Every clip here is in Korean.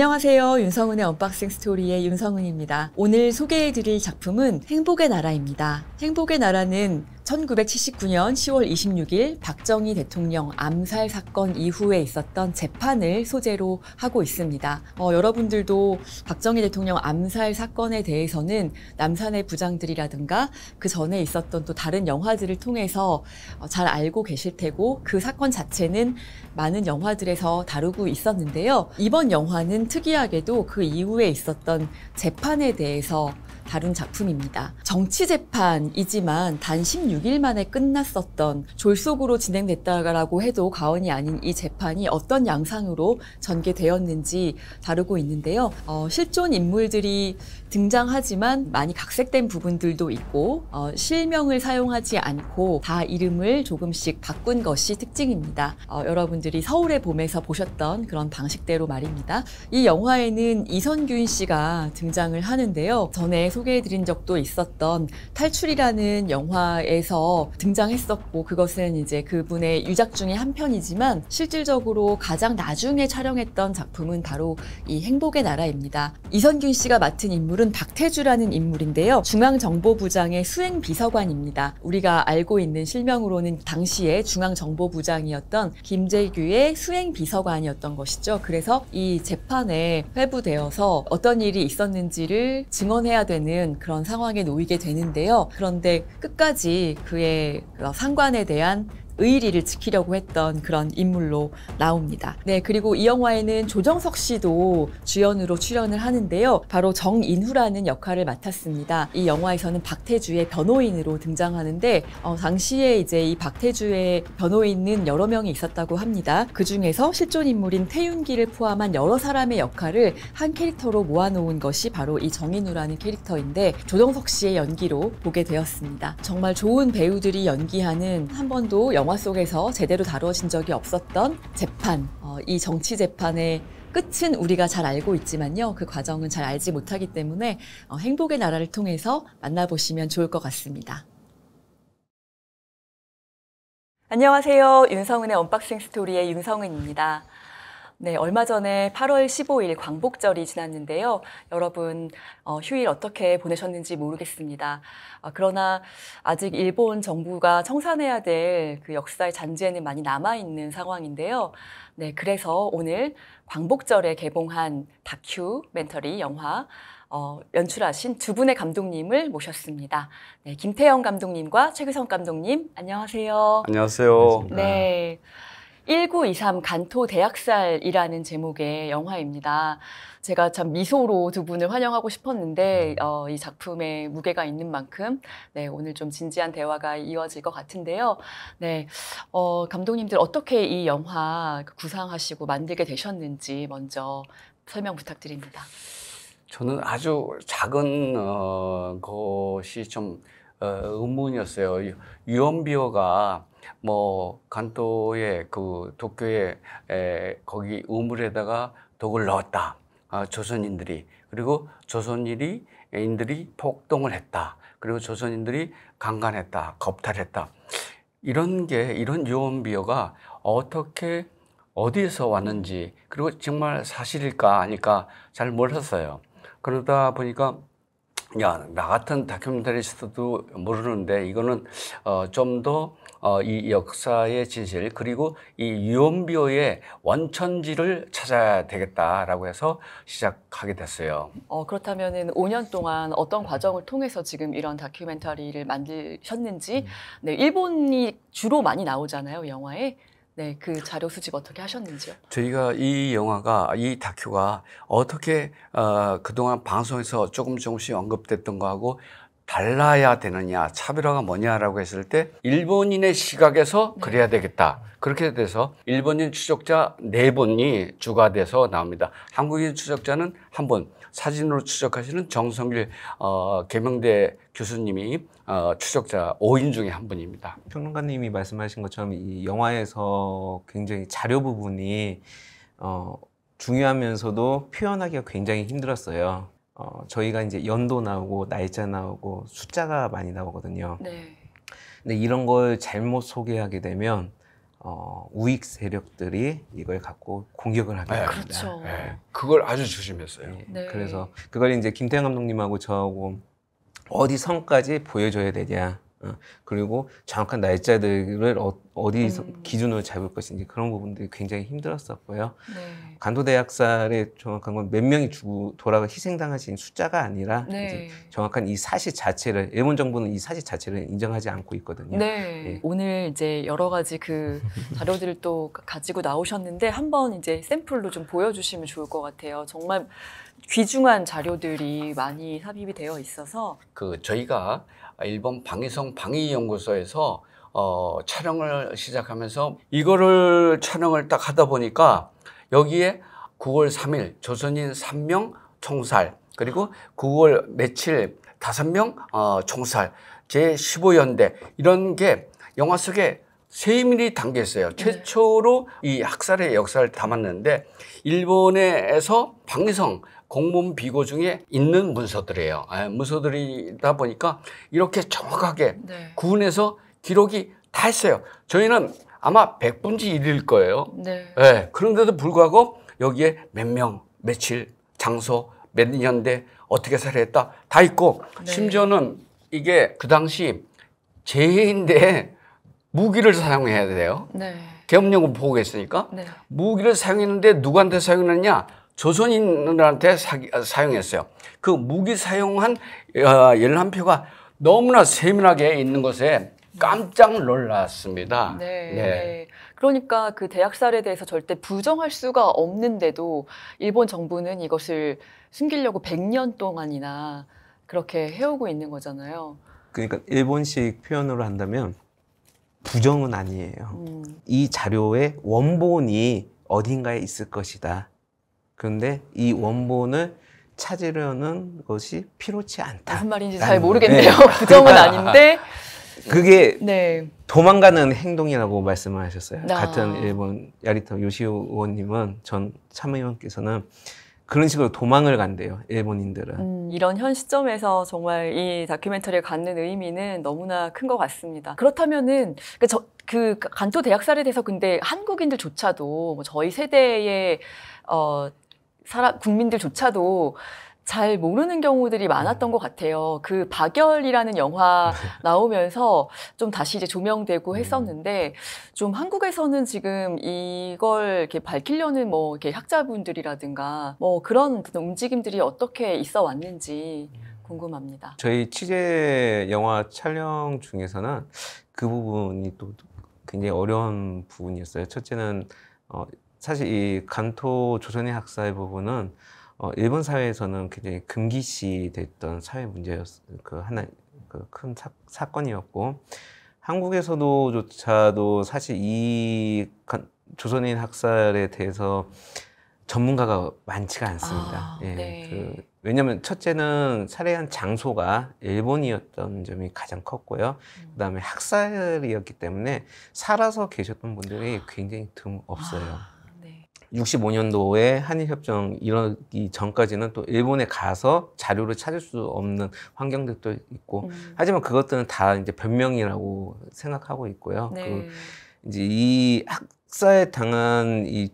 안녕하세요. 윤성은의 언박싱 스토리의 윤성은입니다. 오늘 소개해드릴 작품은 행복의 나라입니다. 행복의 나라는 1979년 10월 26일 박정희 대통령 암살 사건 이후에 있었던 재판을 소재로 하고 있습니다. 어, 여러분들도 박정희 대통령 암살 사건에 대해서는 남산의 부장들이라든가 그 전에 있었던 또 다른 영화들을 통해서 어, 잘 알고 계실 테고 그 사건 자체는 많은 영화들에서 다루고 있었는데요. 이번 영화는 특이하게도 그 이후에 있었던 재판에 대해서 다룬 작품입니다. 정치 재판이지만 단 16일 만에 끝났었던 졸속으로 진행됐다라고 해도 과언이 아닌 이 재판이 어떤 양상으로 전개되었는지 다루고 있는데요. 어, 실존 인물들이 등장하지만 많이 각색된 부분들도 있고 어, 실명을 사용하지 않고 다 이름을 조금씩 바꾼 것이 특징입니다. 어, 여러분들이 서울의 봄에서 보셨던 그런 방식대로 말입니다. 이 영화에는 이선균 씨가 등장을 하는데요. 전에 소개해드린 적도 있었던 탈출이라는 영화에서 등장했었고 그것은 이제 그분의 유작 중의 한 편이지만 실질적으로 가장 나중에 촬영했던 작품은 바로 이 행복의 나라입니다. 이선균 씨가 맡은 인물은 인물은 박태주라는 인물인데요. 중앙정보부장의 수행비서관입니다. 우리가 알고 있는 실명으로는 당시에 중앙정보부장이었던 김재규의 수행비서관이었던 것이죠. 그래서 이 재판에 회부되어서 어떤 일이 있었는지를 증언해야 되는 그런 상황에 놓이게 되는데요. 그런데 끝까지 그의 상관에 대한 의리를 지키려고 했던 그런 인물로 나옵니다. 네, 그리고 이 영화에는 조정석 씨도 주연으로 출연을 하는데요. 바로 정인후라는 역할을 맡았습니다. 이 영화에서는 박태주의 변호인으로 등장하는데 어, 당시에 이제 이 박태주의 변호인은 여러 명이 있었다고 합니다. 그 중에서 실존 인물인 태윤기를 포함한 여러 사람의 역할을 한 캐릭터로 모아놓은 것이 바로 이 정인우라는 캐릭터인데 조정석 씨의 연기로 보게 되었습니다. 정말 좋은 배우들이 연기하는 한 번도 영화 영화 속에서 제대로 다루어진 적이 없었던 재판, 어, 이 정치 재판의 끝은 우리가 잘 알고 있지만요. 그 과정은 잘 알지 못하기 때문에 어, 행복의 나라를 통해서 만나보시면 좋을 것 같습니다. 안녕하세요. 윤성은의 언박싱 스토리의 윤성은입니다. 네, 얼마 전에 8월 15일 광복절이 지났는데요. 여러분, 어, 휴일 어떻게 보내셨는지 모르겠습니다. 어, 그러나 아직 일본 정부가 청산해야 될 그 역사의 잔재는 많이 남아있는 상황인데요. 네, 그래서 오늘 광복절에 개봉한 다큐 멘터리 영화, 어, 연출하신 두 분의 감독님을 모셨습니다. 네, 김태영 감독님과 최규성 감독님, 안녕하세요. 안녕하세요. 네. 안1923 간토 대학살이라는 제목의 영화입니다. 제가 참 미소로 두 분을 환영하고 싶었는데 어, 이 작품에 무게가 있는 만큼 네, 오늘 좀 진지한 대화가 이어질 것 같은데요. 네, 어, 감독님들 어떻게 이 영화 구상하시고 만들게 되셨는지 먼저 설명 부탁드립니다. 저는 아주 작은 어, 것이 좀 어, 의문이었어요. 유언비어가 뭐 간토의 그도쿄에 에, 거기 우물에다가 독을 넣었다. 아, 조선인들이 그리고 조선인이 애 인들이 폭동을 했다. 그리고 조선인들이 강간했다, 겁탈했다. 이런 게 이런 유언 비어가 어떻게 어디에서 왔는지 그리고 정말 사실일까 하니까 잘 몰랐어요. 그러다 보니까 야, 나 같은 다큐멘터리스트도 모르는데 이거는 어, 좀더 어, 이 역사의 진실 그리고 이 유언비어의 원천지를 찾아야 되겠다라고 해서 시작하게 됐어요. 어, 그렇다면 5년 동안 어떤 과정을 통해서 지금 이런 다큐멘터리를 만드셨는지 음. 네, 일본이 주로 많이 나오잖아요, 영화에. 네, 그 자료 수집 어떻게 하셨는지요? 저희가 이 영화가 이 다큐가 어떻게 어, 그동안 방송에서 조금 조금씩 언급됐던 거하고 달라야 되느냐, 차별화가 뭐냐라고 했을 때 일본인의 시각에서 네. 그래야 되겠다. 그렇게 돼서 일본인 추적자 네 분이 주가 돼서 나옵니다. 한국인 추적자는 한 분, 사진으로 추적하시는 정성길 어, 개명대 교수님이 어, 추적자 5인 중에 한 분입니다. 평론가님이 말씀하신 것처럼 이 영화에서 굉장히 자료 부분이 어, 중요하면서도 표현하기가 굉장히 힘들었어요. 어, 저희가 이제 연도 나오고 날짜 나오고 숫자가 많이 나오거든요. 네. 근데 이런 걸 잘못 소개하게 되면 어, 우익 세력들이 이걸 갖고 공격을 하게 네, 됩니다. 네, 그렇죠. 네, 그걸 아주 조심했어요. 네. 네. 그래서 그걸 이제 김태형 감독님하고 저하고 어디 선까지 보여줘야 되냐. 어, 그리고 정확한 날짜들을 어, 디 음. 기준으로 잡을 것인지 그런 부분들이 굉장히 힘들었었고요. 네. 간도대학살에 정확한 건 몇 명이 죽고 돌아가 희생당하신 숫자가 아니라 네. 정확한 이 사실 자체를 일본 정부는 이 사실 자체를 인정하지 않고 있거든요. 네. 예. 오늘 이제 여러 가지 그 자료들을 또 가지고 나오셨는데 한번 이제 샘플로 좀 보여주시면 좋을 것 같아요. 정말 귀중한 자료들이 많이 삽입이 되어 있어서 그 저희가 아, 일본 방위성 방위연구소에서 어, 촬영을 시작하면서 이거를 촬영을 딱 하다 보니까 여기에 9월 3일 조선인 3명 총살 그리고 9월 며칠 5명 어, 총살 제15연대 이런 게 영화 속에 세밀히 담겨 있어요. 네. 최초로 이 학살의 역사를 담았는데 일본에서 방위성 공문 비고 중에 있는 문서들이에요. 예, 문서들이다 보니까 이렇게 정확하게 네. 구분해서 기록이 다 했어요. 저희는 아마 100분지 1일 거예요. 네. 예, 그런데도 불구하고 여기에 몇 명, 며칠, 장소, 몇 년대, 어떻게 살해했다 다 있고 네. 심지어는 이게 그 당시 재해인데 무기를 사용해야 돼요. 네. 계엄령을 보고 계시니까 네. 무기를 사용했는데 누구한테 사용했느냐? 조선인들한테 사, 아, 용했어요그 무기 사용한 어, 열한 표가 너무나 세밀하게 있는 것에 깜짝 놀랐습니다. 네. 네. 네. 그러니까 그 대학살에 대해서 절대 부정할 수가 없는데도 일본 정부는 이것을 숨기려고 100년 동안이나 그렇게 해오고 있는 거잖아요. 그러니까 일본식 표현으로 한다면 부정은 아니에요. 음. 이 자료의 원본이 어딘가에 있을 것이다. 그런데 이 원본을 찾으려는 것이 필요치 않다. 무슨 말인지 잘 모르겠네요. 네. 부정은 그 그러니까 아닌데. 그게 네. 도망가는 행동이라고 말씀을 하셨어요. 아. 같은 일본 야리토 요시오 의원님은 전 참의원께서는 그런 식으로 도망을 간대요. 일본인들은. 음, 이런 현 시점에서 정말 이 다큐멘터리에 갖는 의미는 너무나 큰 것 같습니다. 그렇다면은 그러니까 저, 그 간토 대학살에 대해서 근데 한국인들조차도 뭐 저희 세대의 어, 사람 국민들조차도 잘 모르는 경우들이 많았던 음. 것 같아요. 그 박열이라는 영화 네. 나오면서 좀 다시 이제 조명되고 음. 했었는데 좀 한국에서는 지금 이걸 이렇게 밝히려는 뭐 이렇게 학자분들이라든가 뭐 그런 그 움직임들이 어떻게 있어 왔는지 음. 궁금합니다. 저희 취재 영화 촬영 중에서는 그 부분이 또 굉장히 어려운 부분이었어요. 첫째는 어, 사실 이 간토 조선의 학사의 부분은 어, 일본 사회에서는 굉장히 금기시 됐던 사회 문제였 그 하나 그 큰 사건이었고 한국에서도조차도 사실 이 간, 조선인 학살에 대해서 전문가가 많지가 않습니다. 아, 예, 네. 그, 왜냐하면 첫째는 살해한 장소가 일본이었던 점이 가장 컸고요. 음. 그다음에 학살이었기 때문에 살아서 계셨던 분들이 굉장히 드문 없어요. 아. 65년도에 한일협정 이러기 전까지는 또 일본에 가서 자료를 찾을 수 없는 환경들도 있고 음. 하지만 그것들은 다 이제 변명이라고 생각하고 있고요. 네. 그 이제 이 학사에 당한 이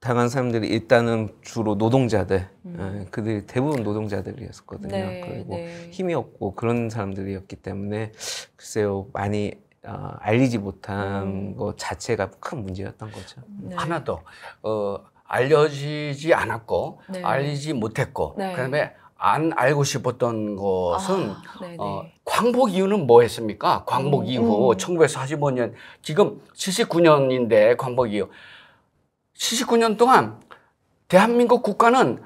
당한 사람들이 일단은 주로 노동자들, 음. 예, 그들이 대부분 노동자들이었거든요. 네, 그리고 네. 힘이 없고 그런 사람들이었기 때문에 글쎄요 많이 어, 알리지 못한 음. 것 자체가 큰 문제였던 거죠. 네. 하나 더 어, 알려지지 않았고 네. 알리지 못했고 네. 그다음에 안 알고 싶었던 것은 아, 네, 네. 어, 광복 이후는 뭐 했습니까? 광복 음, 이후 1945년 음. 지금 79년인데 광복 이후 79년 동안 대한민국 국가는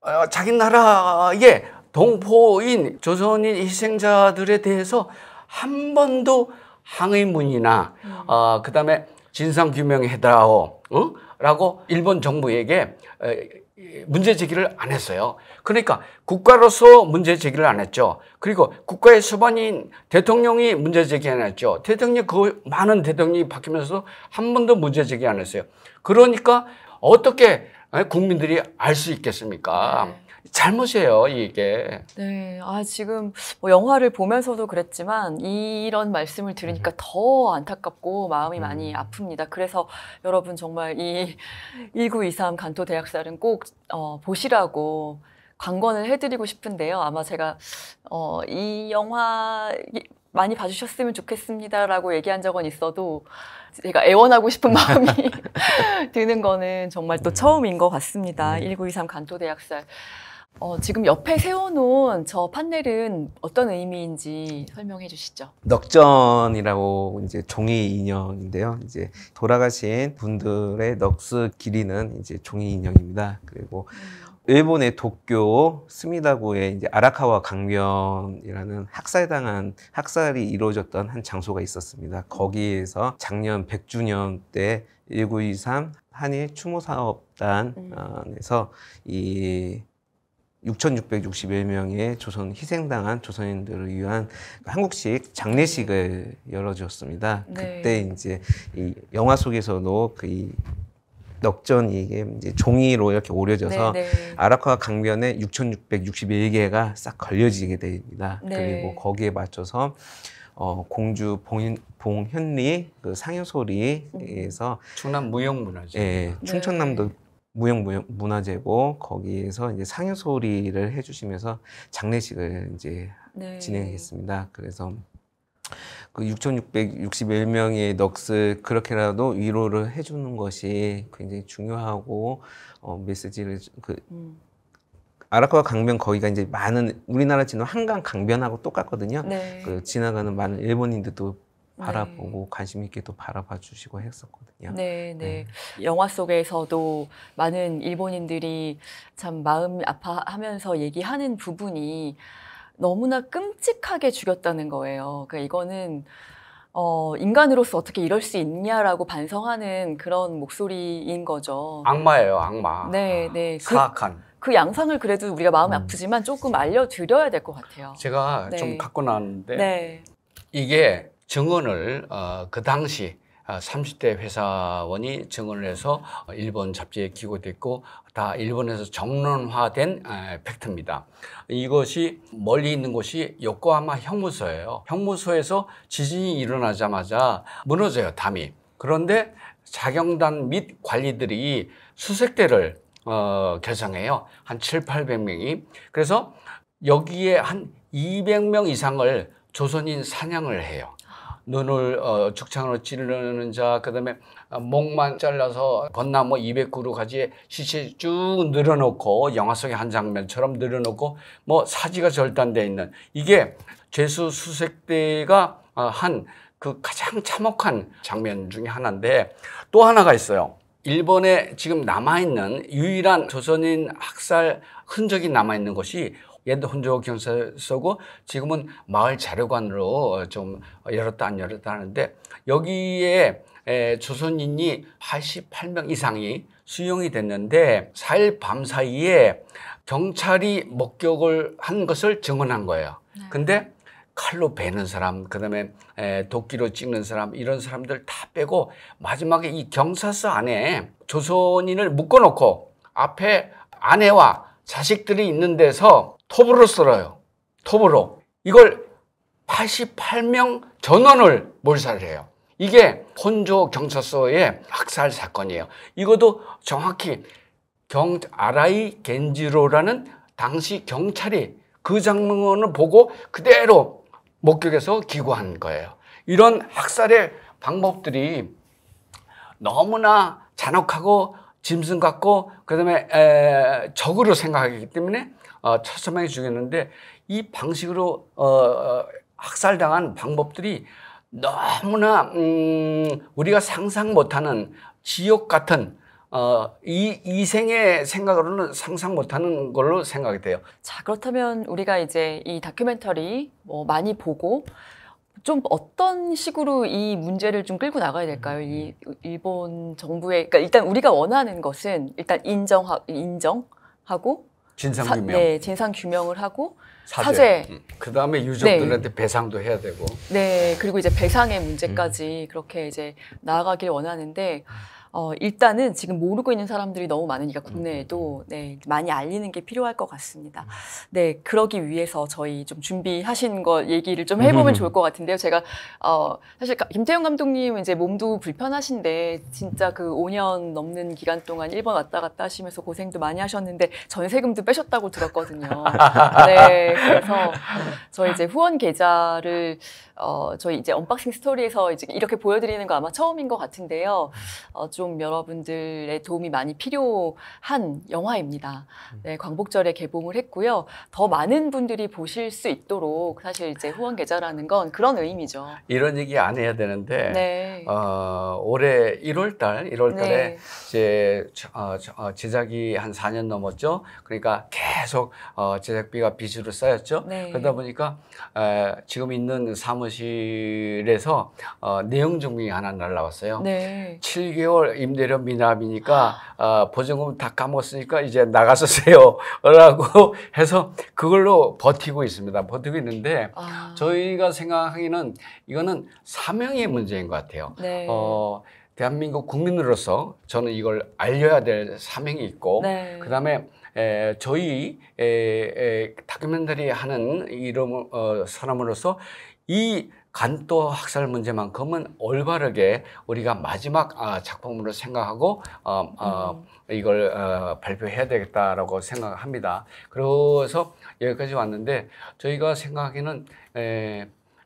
어, 자기 나라의 동포인 조선인 희생자들에 대해서 한 번도 항의문이나 음. 어, 그다음에 진상규명에 해달라고 응? 어? 라고 일본 정부에게 문제 제기를 안 했어요. 그러니까 국가로서 문제 제기를 안 했죠. 그리고 국가의 수반인 대통령이 문제 제기 안 했죠. 대통령 그 많은 대통령이 바뀌면서한 번도 문제 제기 안 했어요. 그러니까 어떻게 국민들이 알 수 있겠습니까? 네. 잘못이에요, 이게. 네. 아, 지금 뭐 영화를 보면서도 그랬지만 이런 말씀을 들으니까 음. 더 안타깝고 마음이 음. 많이 아픕니다. 그래서 여러분 정말 이 1923 간토 대학살은 꼭 어, 보시라고 관건을 해드리고 싶은데요. 아마 제가 어, 이 영화 많이 봐주셨으면 좋겠습니다라고 얘기한 적은 있어도 제가 애원하고 싶은 마음이 드는 거는 정말 또 처음인 것 같습니다. 1923 간토 대학살. 어, 지금 옆에 세워놓은 저 판넬은 어떤 의미인지 설명해 주시죠. 넉전이라고 이제 종이 인형인데요. 이제 돌아가신 분들의 넋스 길이는 이제 종이 인형입니다. 그리고 음. 일본의 도쿄 스미다고의 이제 아라카와 강변이라는 학살당한 학살이 이루어졌던 한 장소가 있었습니다. 거기에서 작년 100주년 때 1923 한일 추모사업단에서 이 6,661명의 조선 희생당한 조선인들을 위한 한국식 장례식을 열어주었습니다. 네. 그때 이제 이 영화 속에서도 그이 넉전 이게 이제 종이로 이렇게 오려져서 네네. 아라카 강변에 6,661개가 싹 걸려지게 됩니다. 네. 그리고 거기에 맞춰서 어, 공주 봉인, 봉현리 그 상여소리에서 충남 무형문화재, 예, 충청남도 네. 무형 문화재고 거기에서 이제 상여 소리를 해주시면서 장례식을 이제 네. 진행했습니다. 그래서 그 6,661명의 넋을 그렇게라도 위로를 해주는 것이 굉장히 중요하고 어, 메시지를 그 음. 아라카와 강변 거기가 이제 많은 우리나라 지금 한강 강변하고 똑같거든요. 네. 그 지나가는 많은 일본인들도 바라보고 네. 관심 있게 또 바라봐 주시고 했었거든요. 네, 네. 네. 영화 속에서도 많은 일본인들이 참 마음 아파하면서 얘기하는 부분이 너무나 끔찍하게 죽였다는 거예요. 그러니까 이거는 어, 인간으로서 어떻게 이럴 수 있냐라고 반성하는 그런 목소리인 거죠. 악마예요, 악마. 네, 아, 네. 그 사악한. 그 양상을 그래도 우리가 마음이 음. 아프지만 조금 알려드려야 될 것 같아요. 제가 네. 좀 갖고 나왔는데 네. 이게 증언을 어, 그 당시 30대 아, 회사원이 증언을 해서 어, 일본 잡지에 기고됐고 다 일본에서 정론화된 아, 팩트입니다. 이것이 멀리 있는 곳이 요코하마 형무소예요. 형무소에서 지진이 일어나자마자 무너져요, 담이. 그런데 자경단 및 관리들이 수색대를 어, 결성해요. 한 7, 800명이. 그래서 여기에 한 200명 이상을 조선인 사냥을 해요. 눈을 어, 죽창으로 찌르는 자, 그다음에 어, 목만 잘라서 벚나무 2 0 9루 가지에 시체 쭉 늘어놓고 영화 속의 한 장면처럼 늘어놓고 뭐 사지가 절단돼 있는 이게 죄수 수색대가 어, 한그 가장 참혹한 장면 중에 하나인데 또 하나가 있어요. 일본에 지금 남아있는 유일한 조선인 학살 흔적이 남아있는 것이 옛날 혼조 경찰서고 지금은 마을 자료관으로 좀 열었다 안 열었다 하는데 여기에 에, 조선인이 88명 이상이 수용이 됐는데 4일 밤 사이에 경찰이 목격을 한 것을 증언한 거예요. 네. 근데 칼로 베는 사람, 그 다음에 도끼로 찍는 사람, 이런 사람들 다 빼고 마지막에 이 경사서 안에 조선인을 묶어놓고 앞에 아내와 자식들이 있는 데서 톱으로 썰어요. 톱으로. 이걸 88명 전원을 몰살을 해요. 이게 혼조 경찰서의 학살 사건이에요. 이것도 정확히 경, 아라이 겐지로라는 당시 경찰이 그 장면을 보고 그대로 목격해서 기고한 거예요. 이런 학살의 방법들이 너무나 잔혹하고 짐승 같고 그다음에 에, 적으로 생각하기 때문에 어, 처참하게 죽였는데 이 방식으로 어, 어, 학살당한 방법들이 너무나 음, 우리가 상상 못하는 지옥 같은 어, 이, 이생의 생각으로는 상상 못하는 걸로 생각이 돼요. 자, 그렇다면 우리가 이제 이 다큐멘터리 뭐 많이 보고 좀 어떤 식으로 이 문제를 좀 끌고 나가야 될까요? 이 일본 정부의, 그러니까 일단 우리가 원하는 것은 일단 인정하, 인정하고 진상 규명. 사, 네, 진상 규명을 하고 사죄. 사죄. 음. 그다음에 유족들한테 네. 배상도 해야 되고. 네, 그리고 이제 배상의 문제까지 음. 그렇게 이제 나아가길 원하는데 음. 어, 일단은 지금 모르고 있는 사람들이 너무 많으니까 음, 국내에도 음, 음. 네, 많이 알리는 게 필요할 것 같습니다. 네, 그러기 위해서 저희 좀 준비하신 거 얘기를 좀 해보면 좋을 것 같은데요. 제가 어, 사실 김태형 감독님 이제 몸도 불편하신데 진짜 그 5년 넘는 기간 동안 일본 왔다 갔다 하시면서 고생도 많이 하셨는데 전세금도 빼셨다고 들었거든요. 네, 그래서 저희 이제 후원 계좌를 어, 저희 이제 언박싱 스토리에서 이제 이렇게 보여드리는 거 아마 처음인 것 같은데요. 어, 좀좀 여러분들의 도움이 많이 필요한 영화입니다. 음. 네, 광복절에 개봉을 했고요. 더 많은 분들이 보실 수 있도록 사실 이제 후원 계좌라는 건 그런 의미죠. 이런 얘기 안 해야 되는데 네. 어, 올해 1월 달 1월 달에 네. 제 어, 어, 제작이 한 4년 넘었죠. 그러니까 계속 어, 제작비가 빚으로 쌓였죠. 네. 그러다 보니까 에, 지금 있는 사무실에서 어, 내용 정리 하나 날라왔어요. 네. 7개월 임대료 미납이니까 어, 보증금 다 까먹었으니까 이제 나가서세요 라고 해서 그걸로 버티고 있습니다. 버티고 있는데 아. 저희가 생각하기는 이거는 사명의 문제인 것 같아요. 네. 어, 대한민국 국민으로서 저는 이걸 알려야 될 사명이 있고 네. 그다음에 에, 저희 에, 에, 다큐멘터리 하는 이름 어, 사람으로서 이 간도 학살 문제만큼은 올바르게 우리가 마지막 아, 작품으로 생각하고 어, 어, 음. 이걸 어, 발표해야 되겠다라고 생각합니다. 그래서 여기까지 왔는데 저희가 생각하기는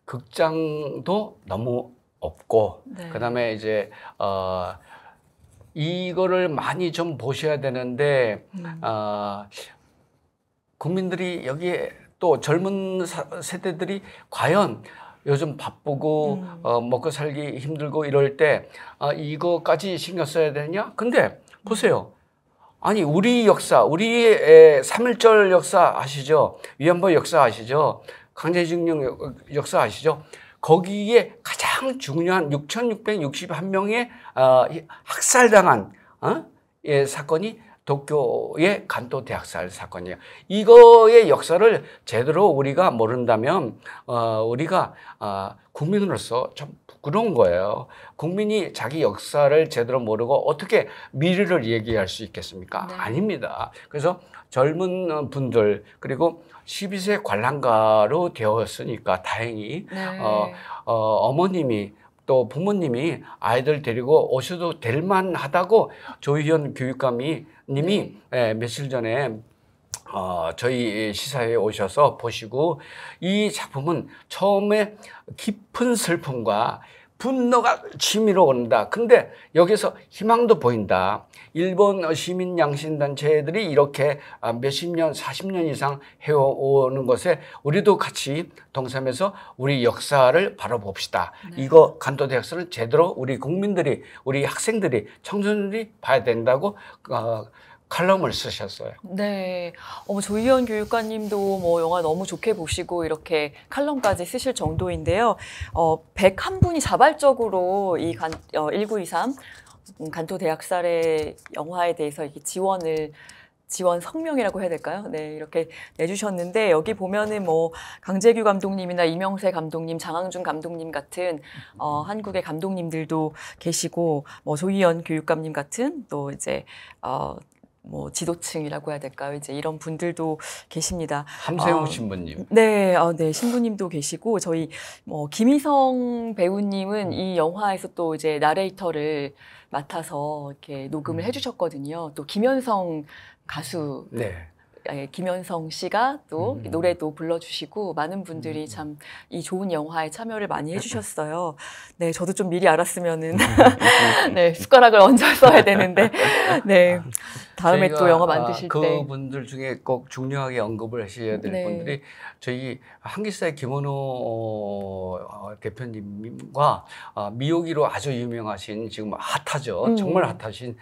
극장도 너무 없고 네. 그다음에 이제 어, 이거를 많이 좀 보셔야 되는데 음. 어, 국민들이 여기에 또 젊은 사, 세대들이 과연 요즘 바쁘고 음. 어, 먹고 살기 힘들고 이럴 때 아, 이거까지 신경 써야 되냐? 근데 보세요. 아니 우리 역사, 우리의 삼일절 역사 아시죠? 위안부 역사 아시죠? 강제징용 역사 아시죠? 거기에 가장 중요한 6,661명의 어, 아, 학살당한 어? 예, 사건이 도쿄의 간토 대학살 사건이에요. 이거의 역사를 제대로 우리가 모른다면 어, 우리가 어, 국민으로서 참 부끄러운 거예요. 국민이 자기 역사를 제대로 모르고 어떻게 미래를 얘기할 수 있겠습니까? 네. 아닙니다. 그래서 젊은 분들 그리고 12세 관람가로 되었으니까 다행히 네. 어, 어, 어머님이 또 부모님이 아이들 데리고 오셔도 될 만하다고 조희현 교육감이 님이 네. 예, 며칠 전에 어, 저희 시사회에 오셔서 보시고 이 작품은 처음에 깊은 슬픔과 분노가 치밀어 온다. 근데 여기서 희망도 보인다. 일본 시민 양심단체들이 이렇게 아, 몇십 년, 사십 년 이상 해오는 것에 우리도 같이 동참해서 우리 역사를 바라봅시다. 네. 이거 간도대학서를 제대로 우리 국민들이, 우리 학생들이, 청소년들이 봐야 된다고 어, 칼럼을 쓰셨어요. 네. 어, 조희연 교육관님도 뭐 영화 너무 좋게 보시고 이렇게 칼럼까지 쓰실 정도인데요. 어, 101분이 자발적으로 이 간, 어, 1923 음, 간토 대학살의 영화에 대해서 이렇게 지원을 지원 성명이라고 해야 될까요? 네, 이렇게 내주셨는데 여기 보면은 뭐 강재규 감독님이나 이명세 감독님, 장항준 감독님 같은 어, 한국의 감독님들도 계시고 뭐 조희연 교육감님 같은 또 이제 어, 뭐 지도층이라고 해야 될까요? 이제 이런 분들도 계십니다. 함세웅 어, 신부님. 음, 네, 어, 네 신부님도 계시고 저희 뭐 김희성 배우님은 음. 이 영화에서 또 이제 나레이터를 맡아서 이렇게 녹음을 음. 해주셨거든요. 또 김현성 가수 네. 아, 예, 김현성 씨가 또 음. 노래도 불러주시고 많은 분들이 음. 참이 좋은 영화에 참여를 많이 음. 해주셨어요. 네, 저도 좀 미리 알았으면은 음. 네 숟가락을 얹어 써야 되는데 네 아, 다음에 또 영화 만드실 아, 그 때 그분들 중에 꼭 중요하게 언급을 하셔야 될 네. 분들이 저희 한기사의 김원호 어, 대표님과 아, 미우기로 아주 유명하신 지금 핫하죠 음. 정말 핫하신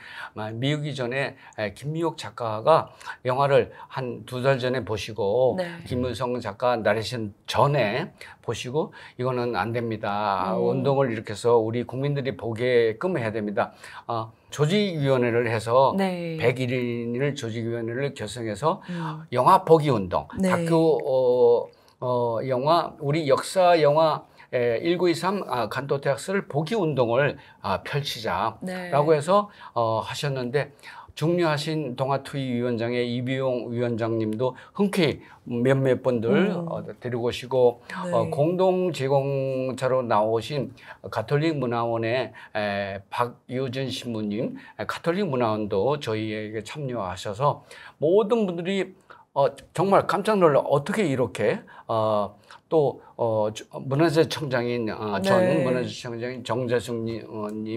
미우기 전에 김미옥 작가가 영화를 한두달 전에 보시고 네. 김문성 작가 나레이션 전에 보시고 이거는 안 됩니다. 음. 운동을 일으켜서 우리 국민들이 보게끔 해야 됩니다. 어, 조직위원회를 해서 네. 101인을 조직위원회를 결성해서 음. 영화 보기 운동, 네. 학교 어, 어, 영화 우리 역사 영화 에, 1923 아, 간도대학스를 보기 운동을 아, 펼치자라고 네. 해서 어, 하셨는데 중요하신 동아투이 위원장의 이비용 위원장님도 흔쾌히 몇몇 분들 음. 어, 데리고 오시고 어, 네. 어, 공동 제공자로 나오신 가톨릭 문화원의 에, 박유진 신부님 가톨릭 문화원도 저희에게 참여하셔서 모든 분들이 어, 정말 깜짝 놀라 어떻게 이렇게 어, 또 어, 문화재 청장인 어, 네. 전 문화재 청장인 정재승 님도까지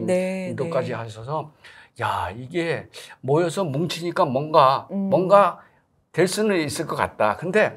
어, 네, 네. 하셔서 야 이게 모여서 뭉치니까 뭔가 음. 뭔가 될 수는 있을 것 같다. 근데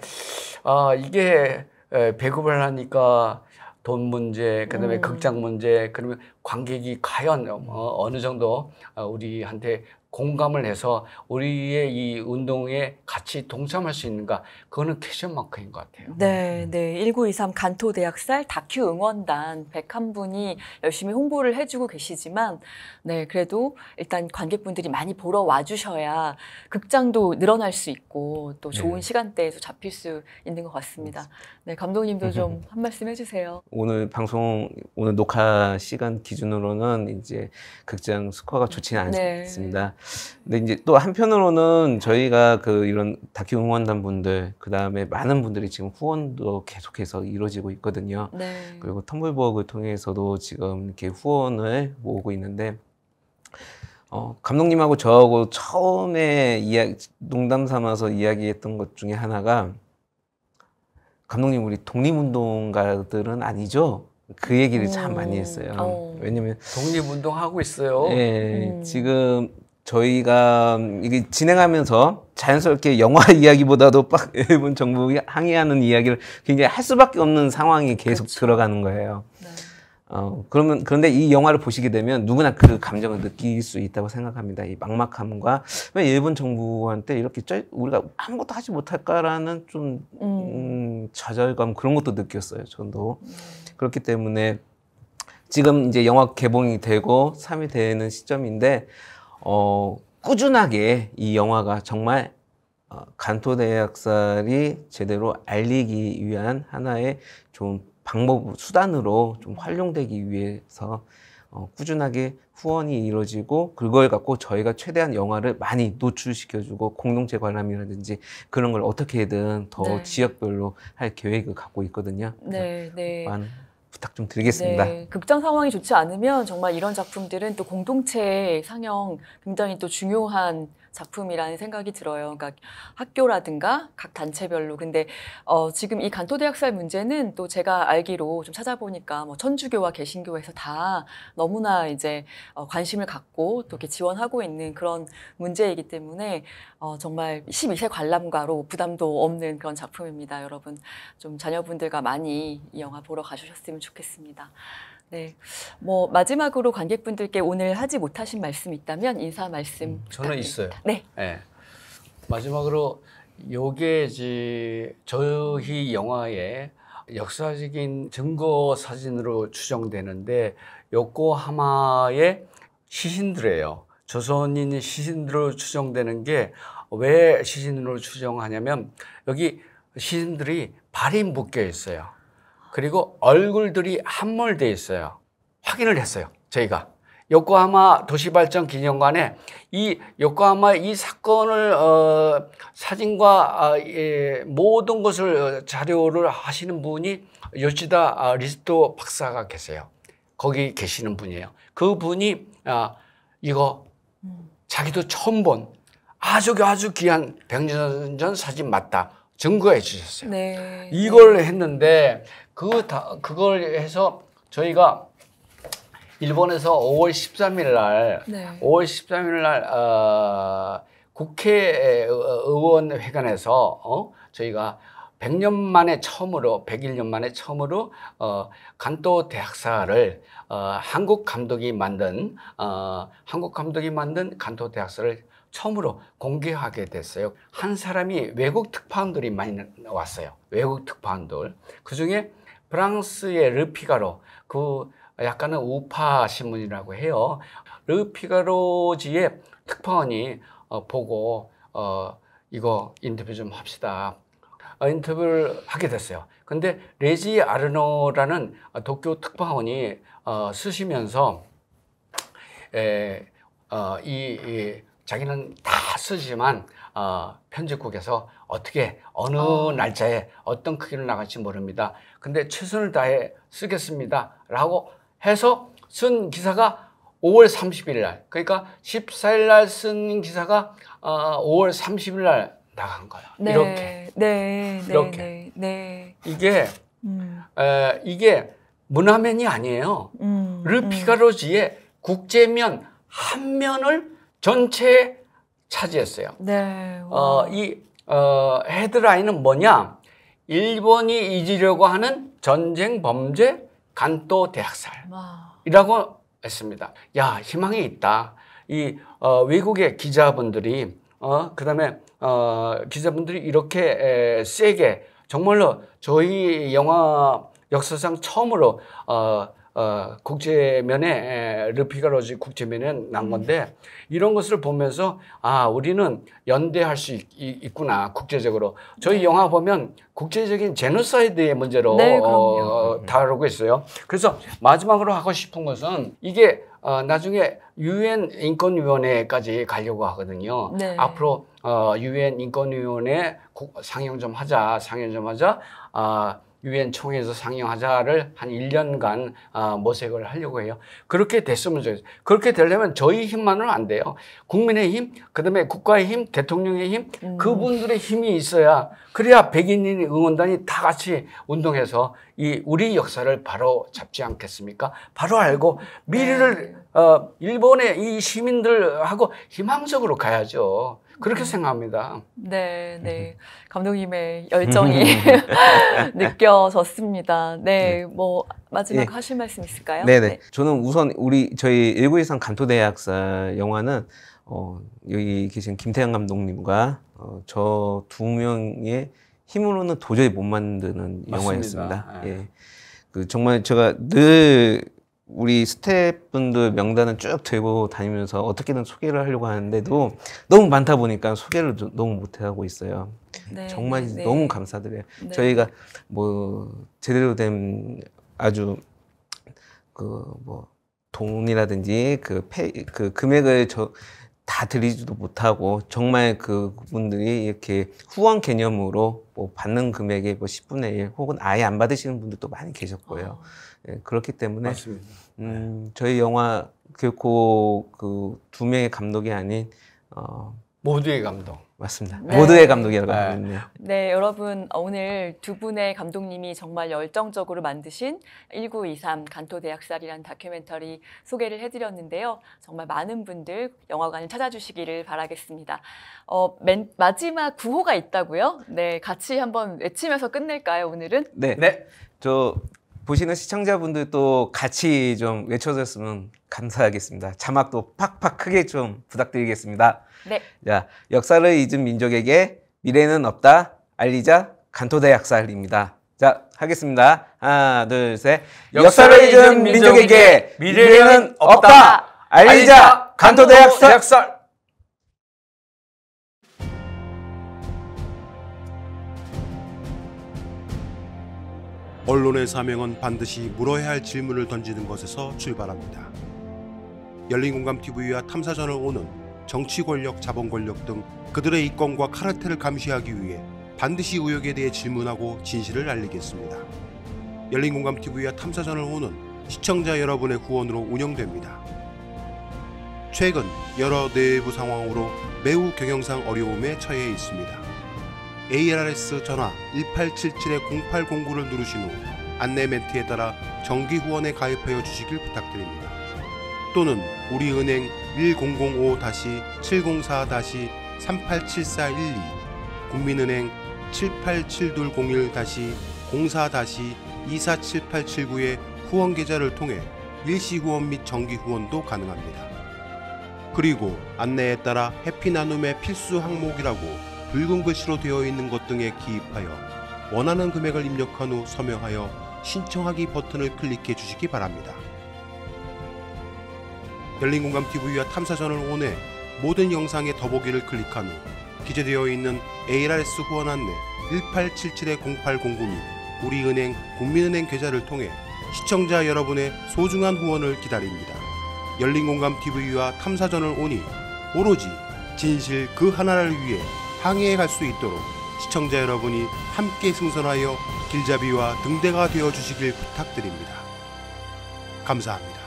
아 이게 배급을 하니까 돈 문제, 그다음에 음. 극장 문제, 그러면 관객이 과연 어, 어느 정도 아, 우리한테 공감을 해서 우리의 이 운동에 같이 동참할 수 있는가 그거는 퀘션마크인 것 같아요. 네, 음. 네. 1923 간토대학살 다큐 응원단 101분이 열심히 홍보를 해주고 계시지만 네, 그래도 일단 관객분들이 많이 보러 와주셔야 극장도 늘어날 수 있고 또 네. 좋은 네. 시간대에도 잡힐 수 있는 것 같습니다. 네, 감독님도 좀한 음. 말씀 해주세요. 오늘 방송, 오늘 녹화 시간 기준으로는 이제 극장 스코어가 좋지는 네. 않습니다. 네. 근데 이제 또 한편으로는 저희가 그 이런 다큐 응원단 분들 그 다음에 많은 분들이 지금 후원도 계속해서 이루어지고 있거든요. 네. 그리고 텀블벅을 통해서도 지금 이렇게 후원을 모으고 있는데 어, 감독님하고 저하고 처음에 이야 기 농담 삼아서 이야기했던 것 중에 하나가 감독님 우리 독립운동가들은 아니죠? 그 얘기를 음. 참 많이 음. 했어요. 어. 왜냐면 독립운동 하고 있어요. 예, 음. 지금 저희가 이게 진행하면서 자연스럽게 영화 이야기보다도 빡 일본 정부에 항의하는 이야기를 굉장히 할 수밖에 없는 상황이 계속 그렇죠. 들어가는 거예요. 네. 어, 그러면, 그런데 이 영화를 보시게 되면 누구나 그 감정을 느낄 수 있다고 생각합니다. 이 막막함과, 왜 일본 정부한테 이렇게 쩔, 우리가 아무것도 하지 못할까라는 좀, 음. 음 좌절감 그런 것도 느꼈어요, 저도. 네. 그렇기 때문에 지금 이제 영화 개봉이 되고 3이 되는 시점인데, 어, 꾸준하게 이 영화가 정말 어, 간토대학살이 제대로 알리기 위한 하나의 좀 방법 수단으로 좀 활용되기 위해서 어, 꾸준하게 후원이 이루어지고 그걸 갖고 저희가 최대한 영화를 많이 노출시켜주고 공동체 관람이라든지 그런 걸 어떻게든 더 네. 지역별로 할 계획을 갖고 있거든요. 네, 네. 많은 부탁 좀 드리겠습니다. 네, 극장 상황이 좋지 않으면 정말 이런 작품들은 또 공동체 상영 굉장히 또 중요한 작품이라는 생각이 들어요. 그러니까 학교라든가 각 단체별로. 근데 어, 지금 이 간토대학살 문제는 또 제가 알기로 좀 찾아보니까 뭐 천주교와 개신교에서 다 너무나 이제 어, 관심을 갖고 또 이렇게 지원하고 있는 그런 문제이기 때문에 어, 정말 12세 관람가로 부담도 없는 그런 작품입니다. 여러분 좀 자녀분들과 많이 이 영화 보러 가주셨으면 좋겠습니다. 네. 뭐 마지막으로 관객분들께 오늘 하지 못하신 말씀 있다면 인사 말씀 음, 저는 있어요. 네. 네. 마지막으로 요게 이 저희 영화의 역사적인 증거 사진으로 추정되는데 요코하마의 시신들이에요. 조선인 시신들로 추정되는 게 왜 시신으로 추정하냐면 여기 시신들이 발이 묶여 있어요. 그리고 얼굴들이 함몰되어 있어요. 확인을 했어요. 저희가. 요코하마 도시발전 기념관에 이 요코하마 이 사건을 어, 사진과 아, 예, 모든 것을 어, 자료를 하시는 분이 요시다 아, 리스토 박사가 계세요. 거기 계시는 분이에요. 그 분이 아, 이거 자기도 처음 본 아주 아주 귀한 백년 전 사진 맞다. 증거해 주셨어요. 네. 이걸 했는데 그 다, 그걸 해서 저희가 일본에서 5월 13일 날, 네. 5월 13일 날, 어, 국회의원 회관에서, 어, 저희가 100년 만에 처음으로, 101년 만에 처음으로, 어, 간토 대학사를, 어, 한국 감독이 만든, 어, 한국 감독이 만든 간토 대학사를 처음으로 공개하게 됐어요. 한 사람이 외국 특파원들이 많이 왔어요. 외국 특파원들. 그 중에 프랑스의 르피가로 그 약간은 우파 신문이라고 해요. 르피가로지의 특파원이 어, 보고 어, 이거 인터뷰 좀 합시다. 어, 인터뷰를 하게 됐어요. 근데 레지 아르노라는 도쿄 특파원이 어, 쓰시면서 에, 어, 이, 이 자기는 다 쓰지만 어, 편집국에서 어떻게 어느 어. 날짜에 어떤 크기로 나갈지 모릅니다. 근데 최선을 다해 쓰겠습니다라고 해서 쓴 기사가 5월 30일 날 그러니까 14일 날 쓴 기사가 어, 5월 30일 날 나간 거예요. 네, 이렇게 네, 네, 이렇게 네, 네, 이게 음. 에, 이게 문화면이 아니에요. 음, 르피가로지의 음. 국제면 한 면을 전체에 차지했어요. 네. 어, 이 어, 헤드라인은 뭐냐? 일본이 잊으려고 하는 전쟁 범죄 간도 대학살이라고 했습니다. 야 희망이 있다. 이 어, 외국의 기자분들이 어, 그다음에 어, 기자분들이 이렇게 에, 세게 정말로 저희 영화 역사상 처음으로 어, 어, 국제면에 르피가로지 국제면에 난 음. 건데 이런 것을 보면서 아 우리는 연대할 수 있, 구나 국제적으로 저희 네. 영화 보면 국제적인 제노사이드의 문제로 네, 어, 다루고 있어요. 그래서 마지막으로 하고 싶은 것은 이게 어, 나중에 유엔 인권위원회까지 가려고 하거든요. 네. 앞으로 어, 유엔 인권위원회 상영 좀 하자, 상영 좀 하자. 아 어, 유엔 총회에서 상영하자를 한 1년간 아, 모색을 하려고 해요. 그렇게 됐으면 좋겠어요. 그렇게 되려면 저희 힘만으안 돼요. 국민의 힘, 그다음에 국가의 힘, 대통령의 힘, 음. 그분들의 힘이 있어야 그래야 백인인 응원단이 다 같이 운동해서 이 우리 역사를 바로 잡지 않겠습니까? 바로 알고 미래를 네. 어 일본의 이 시민들하고 희망적으로 가야죠. 그렇게 생각합니다. 네, 네. 감독님의 열정이 느껴졌습니다. 네, 네, 뭐 마지막 예. 하실 말씀 있을까요? 네네. 네. 네. 저는 우선 우리 저희 1부2상간토대학사 영화는 어, 여기 계신 김태양 감독님과 어, 저 두 명의 힘으로는 도저히 못 만드는 맞습니다. 영화였습니다. 예. 예. 그 정말 제가 늘 우리 스태프분들 명단은 쭉 들고 다니면서 어떻게든 소개를 하려고 하는데도 너무 많다 보니까 소개를 너무 못하고 있어요. 네, 정말 네. 너무 네. 감사드려요. 네. 저희가 뭐 제대로 된 아주 그뭐 돈이라든지 그, 페, 그 금액을 저, 다 드리지도 못하고 정말 그분들이 이렇게 후원 개념으로 뭐 받는 금액의 뭐 10분의 1 혹은 아예 안 받으시는 분들도 많이 계셨고요. 어. 예, 그렇기 때문에 음, 네. 저희 영화 결코 그, 그두 명의 감독이 아닌 어, 모두의 감독. 맞습니다. 네. 모두의 감독이라고 하는데요. 네. 네, 여러분 오늘 두 분의 감독님이 정말 열정적으로 만드신 1923 간토대학살이라는 다큐멘터리 소개를 해드렸는데요. 정말 많은 분들 영화관을 찾아주시기를 바라겠습니다. 어, 맨, 마지막 구호가 있다고요? 네, 같이 한번 외치면서 끝낼까요 오늘은? 네. 네. 저 보시는 시청자분들도 같이 좀 외쳐줬으면 감사하겠습니다. 자막도 팍팍 크게 좀 부탁드리겠습니다. 네. 자, 역사를 잊은 민족에게 미래는 없다. 알리자 간토대 약살입니다. 자, 하겠습니다. 하나, 둘, 셋. 역사를 잊은 민족에게 미래는 없다. 알리자 간토대 약살. 언론의 사명은 반드시 물어야 할 질문을 던지는 것에서 출발합니다. 열린공감TV와 탐사전을 오는 정치 권력, 자본 권력 등 그들의 이권과 카르텔을 감시하기 위해 반드시 의혹에 대해 질문하고 진실을 알리겠습니다. 열린공감TV와 탐사전을 오는 시청자 여러분의 후원으로 운영됩니다. 최근 여러 내부 상황으로 매우 경영상 어려움에 처해 있습니다. ARS 전화 1877-0809를 누르신 후 안내 멘트에 따라 정기 후원에 가입하여 주시길 부탁드립니다. 또는 우리은행 1 0 0 5 7 0 4 3 8 7 4 1 국민은행 787-01-04-247879의 후원 계좌를 통해 일시 후원 및 정기 후원도 가능합니다. 그리고 안내에 따라 해피 나눔의 필수 항목이라고 붉은 글씨로 되어 있는 것 등에 기입하여 원하는 금액을 입력한 후 서명하여 신청하기 버튼을 클릭해 주시기 바랍니다. 열린공감TV와 탐사전을 오해 모든 영상의 더보기를 클릭한 후 기재되어 있는 ARS 후원 안내 1877-0809님 우리은행 국민은행 계좌를 통해 시청자 여러분의 소중한 후원을 기다립니다. 열린공감TV와 탐사전을 오니 오로지 진실 그 하나를 위해 항해해 갈수 있도록 시청자 여러분이 함께 승선하여 길잡이와 등대가 되어 주시길 부탁드립니다. 감사합니다.